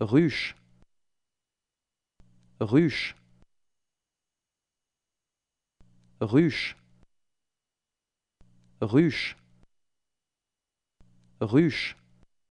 Ruche Ruche Ruche Ruche Ruche